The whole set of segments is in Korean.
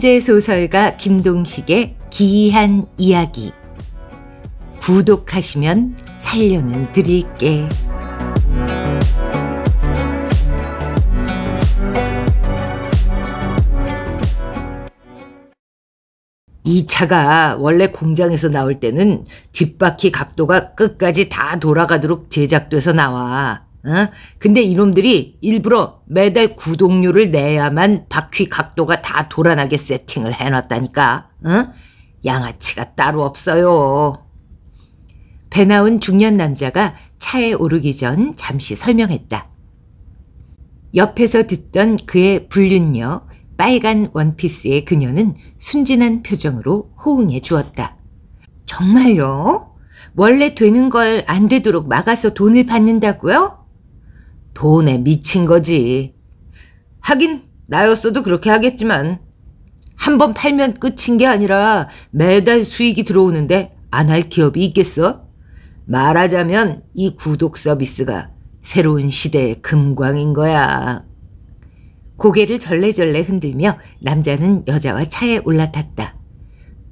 현재 소설가 김동식의 기이한 이야기. 구독하시면 살려는 드릴게. 이 차가 원래 공장에서 나올 때는 뒷바퀴 각도가 끝까지 다 돌아가도록 제작돼서 나와. 어? 근데 이놈들이 일부러 매달 구독료를 내야만 바퀴 각도가 다 돌아나게 세팅을 해놨다니까. 어? 양아치가 따로 없어요. 배 나온 중년 남자가 차에 오르기 전 잠시 설명했다. 옆에서 듣던 그의 불륜녀 빨간 원피스의 그녀는 순진한 표정으로 호응해 주었다. 정말요? 원래 되는 걸 안 되도록 막아서 돈을 받는다고요? 돈에 미친 거지. 하긴 나였어도 그렇게 하겠지만 한 번 팔면 끝인 게 아니라 매달 수익이 들어오는데 안 할 기업이 있겠어? 말하자면 이 구독 서비스가 새로운 시대의 금광인 거야. 고개를 절레절레 흔들며 남자는 여자와 차에 올라탔다.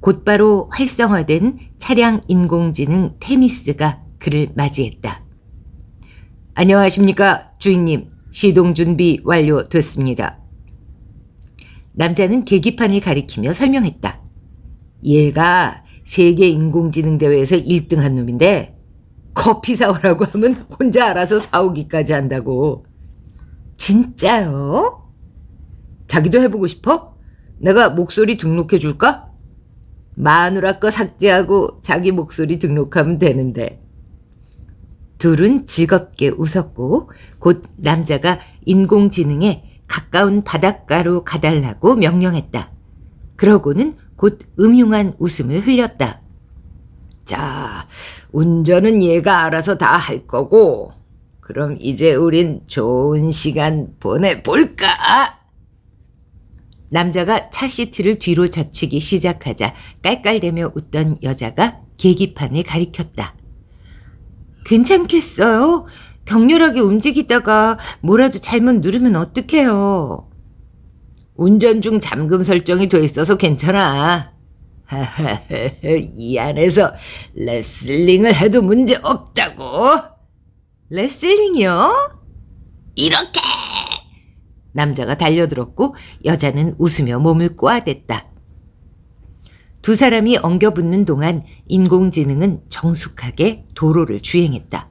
곧바로 활성화된 차량 인공지능 테미스가 그를 맞이했다. 안녕하십니까 주인님 시동 준비 완료됐습니다. 남자는 계기판을 가리키며 설명했다. 얘가 세계 인공지능 대회에서 1등한 놈인데 커피 사오라고 하면 혼자 알아서 사오기까지 한다고. 진짜요? 자기도 해보고 싶어? 내가 목소리 등록해 줄까? 마누라 거 삭제하고 자기 목소리 등록하면 되는데. 둘은 즐겁게 웃었고 곧 남자가 인공지능에 가까운 바닷가로 가달라고 명령했다. 그러고는 곧 음흉한 웃음을 흘렸다. 자, 운전은 얘가 알아서 다 할 거고, 그럼 이제 우린 좋은 시간 보내볼까? 남자가 차 시트를 뒤로 젖히기 시작하자 깔깔대며 웃던 여자가 계기판을 가리켰다. 괜찮겠어요? 격렬하게 움직이다가 뭐라도 잘못 누르면 어떡해요? 운전 중 잠금 설정이 돼 있어서 괜찮아. 이 안에서 레슬링을 해도 문제 없다고? 레슬링이요? 이렇게! 남자가 달려들었고 여자는 웃으며 몸을 꼬아댔다. 두 사람이 엉겨붙는 동안 인공지능은 정숙하게 도로를 주행했다.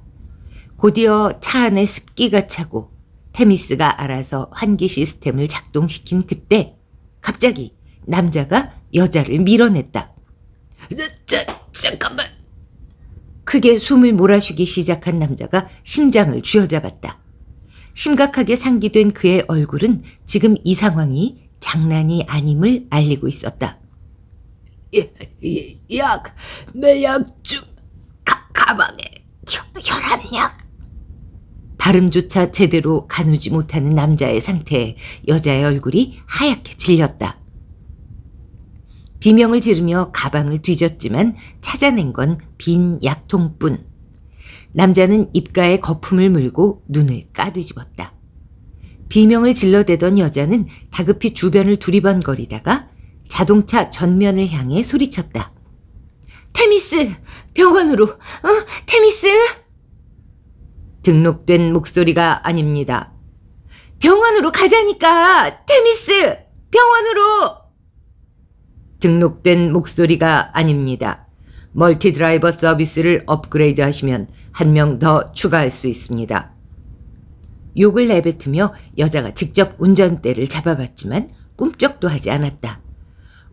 곧이어 차 안에 습기가 차고 테미스가 알아서 환기 시스템을 작동시킨 그때 갑자기 남자가 여자를 밀어냈다. 자, 잠깐만. 크게 숨을 몰아쉬기 시작한 남자가 심장을 쥐어잡았다. 심각하게 상기된 그의 얼굴은 지금 이 상황이 장난이 아님을 알리고 있었다. 예, 예, 약, 매약 좀 가, 가방에 혈압약. 발음조차 제대로 가누지 못하는 남자의 상태에 여자의 얼굴이 하얗게 질렸다. 비명을 지르며 가방을 뒤졌지만 찾아낸 건 빈 약통뿐. 남자는 입가에 거품을 물고 눈을 까뒤집었다. 비명을 질러대던 여자는 다급히 주변을 두리번거리다가 자동차 전면을 향해 소리쳤다. 테미스! 병원으로! 어? 테미스! 등록된 목소리가 아닙니다. 병원으로 가자니까! 테미스! 병원으로! 등록된 목소리가 아닙니다. 멀티 드라이버 서비스를 업그레이드 하시면 한 명 더 추가할 수 있습니다. 욕을 내뱉으며 여자가 직접 운전대를 잡아봤지만 꿈쩍도 하지 않았다.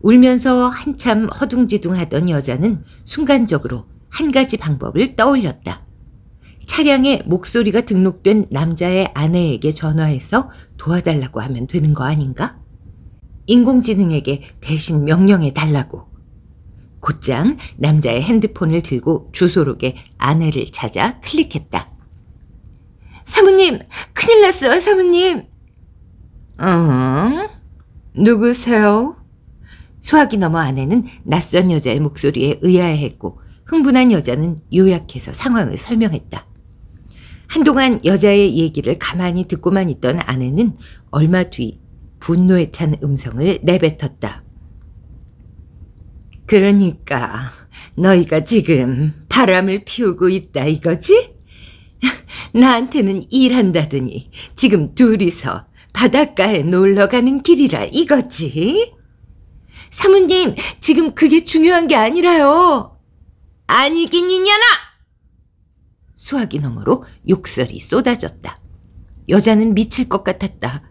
울면서 한참 허둥지둥하던 여자는 순간적으로 한 가지 방법을 떠올렸다. 차량에 목소리가 등록된 남자의 아내에게 전화해서 도와달라고 하면 되는 거 아닌가? 인공지능에게 대신 명령해 달라고. 곧장 남자의 핸드폰을 들고 주소록에 아내를 찾아 클릭했다. 사모님, 큰일 났어요, 사모님. 응? 어? 누구세요? 수학이 넘어 아내는 낯선 여자의 목소리에 의아해했고 흥분한 여자는 요약해서 상황을 설명했다. 한동안 여자의 얘기를 가만히 듣고만 있던 아내는 얼마 뒤 분노에 찬 음성을 내뱉었다. 그러니까 너희가 지금 바람을 피우고 있다 이거지? 나한테는 일한다더니 지금 둘이서 바닷가에 놀러 가는 길이라 이거지? 사모님, 지금 그게 중요한 게 아니라요. 아니긴 이냐나! 수화기 너머로 욕설이 쏟아졌다. 여자는 미칠 것 같았다.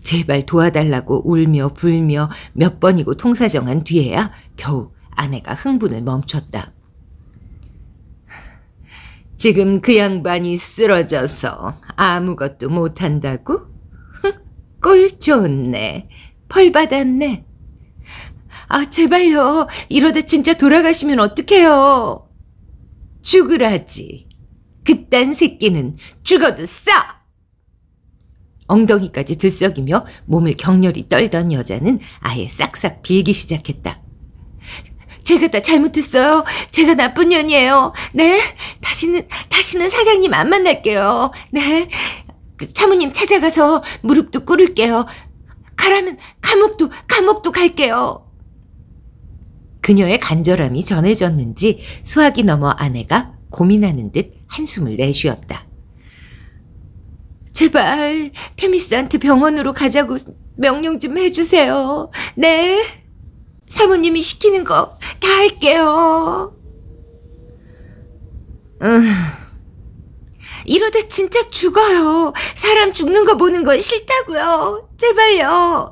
제발 도와달라고 울며 불며 몇 번이고 통사정한 뒤에야 겨우 아내가 흥분을 멈췄다. 지금 그 양반이 쓰러져서 아무것도 못한다고? 꼴 좋네. 벌 받았네. 아, 제발요. 이러다 진짜 돌아가시면 어떡해요. 죽으라지. 그딴 새끼는 죽어도 싸! 엉덩이까지 들썩이며 몸을 격렬히 떨던 여자는 아예 싹싹 빌기 시작했다. 제가 다 잘못했어요. 제가 나쁜 년이에요. 네. 다시는, 다시는 사장님 안 만날게요. 네. 그 사모님 찾아가서 무릎도 꿇을게요. 가라면 감옥도, 감옥도 갈게요. 그녀의 간절함이 전해졌는지 수학이 넘어 아내가 고민하는 듯 한숨을 내쉬었다. 제발 테미스한테 병원으로 가자고 명령 좀 해주세요. 네. 사모님이 시키는 거 다 할게요. 음. 이러다 진짜 죽어요. 사람 죽는 거 보는 건 싫다고요. 제발요.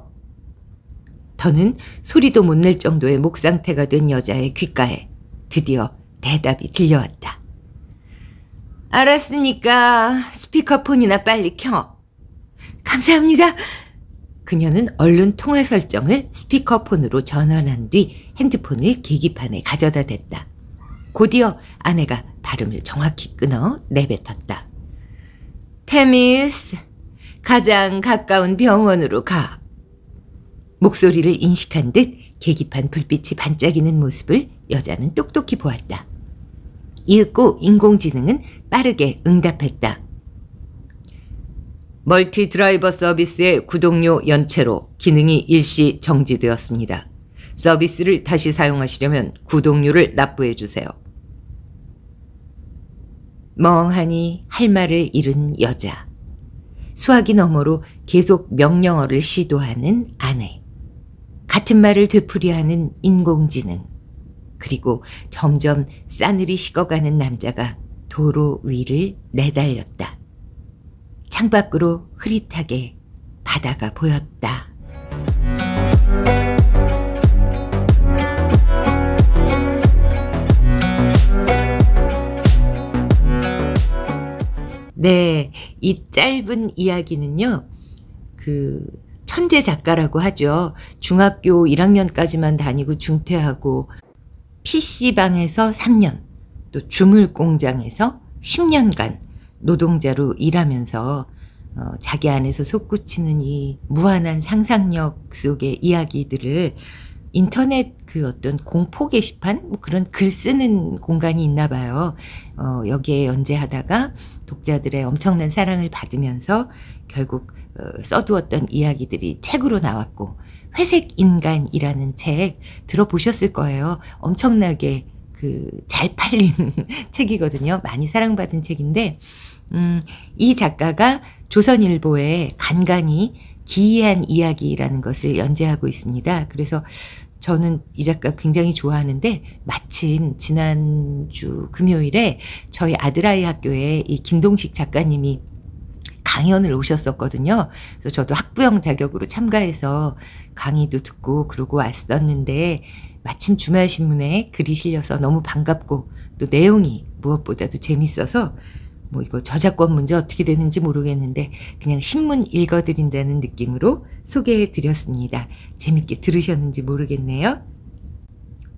더는 소리도 못 낼 정도의 목 상태가 된 여자의 귓가에 드디어 대답이 들려왔다. 알았으니까 스피커폰이나 빨리 켜. 감사합니다. 그녀는 얼른 통화 설정을 스피커폰으로 전환한 뒤 핸드폰을 계기판에 가져다 댔다. 곧이어 아내가 발음을 정확히 끊어 내뱉었다. 테미스, 가장 가까운 병원으로 가. 목소리를 인식한 듯 계기판 불빛이 반짝이는 모습을 여자는 똑똑히 보았다. 이윽고 인공지능은 빠르게 응답했다. 멀티 드라이버 서비스의 구독료 연체로 기능이 일시 정지되었습니다. 서비스를 다시 사용하시려면 구독료를 납부해 주세요. 멍하니 할 말을 잃은 여자. 수화기 너머로 계속 명령어를 시도하는 아내. 같은 말을 되풀이하는 인공지능, 그리고 점점 싸늘이 식어가는 남자가 도로 위를 내달렸다. 창밖으로 흐릿하게 바다가 보였다. 네, 이 짧은 이야기는요, 그 천재 작가라고 하죠. 중학교 1학년까지만 다니고 중퇴하고 PC방에서 3년, 또 주물 공장에서 10년간 노동자로 일하면서 어, 자기 안에서 솟구치는 이 무한한 상상력 속의 이야기들을 인터넷 그 어떤 공포 게시판 뭐 그런 글 쓰는 공간이 있나 봐요. 어, 여기에 연재하다가 독자들의 엄청난 사랑을 받으면서 결국 어, 써두었던 이야기들이 책으로 나왔고 회색 인간이라는 책 들어보셨을 거예요. 엄청나게 그 잘 팔린 책이거든요. 많이 사랑받은 책인데 음, 이 작가가 조선일보에 간간히 기이한 이야기라는 것을 연재하고 있습니다. 그래서 저는 이 작가 굉장히 좋아하는데 마침 지난주 금요일에 저희 아드라이 학교에 이 김동식 작가님이 강연을 오셨었거든요. 그래서 저도 학부형 자격으로 참가해서 강의도 듣고 그러고 왔었는데 마침 주말 신문에 글이 실려서 너무 반갑고 또 내용이 무엇보다도 재밌어서 뭐 이거 저작권 문제 어떻게 되는지 모르겠는데 그냥 신문 읽어드린다는 느낌으로 소개해드렸습니다. 재밌게 들으셨는지 모르겠네요.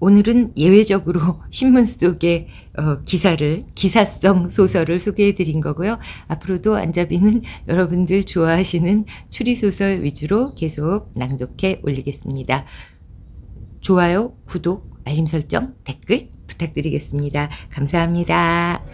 오늘은 예외적으로 신문 속의 어, 기사를 기사성 소설을 소개해드린 거고요. 앞으로도 안자비는 여러분들 좋아하시는 추리 소설 위주로 계속 낭독해 올리겠습니다. 좋아요, 구독, 알림 설정, 댓글 부탁드리겠습니다. 감사합니다.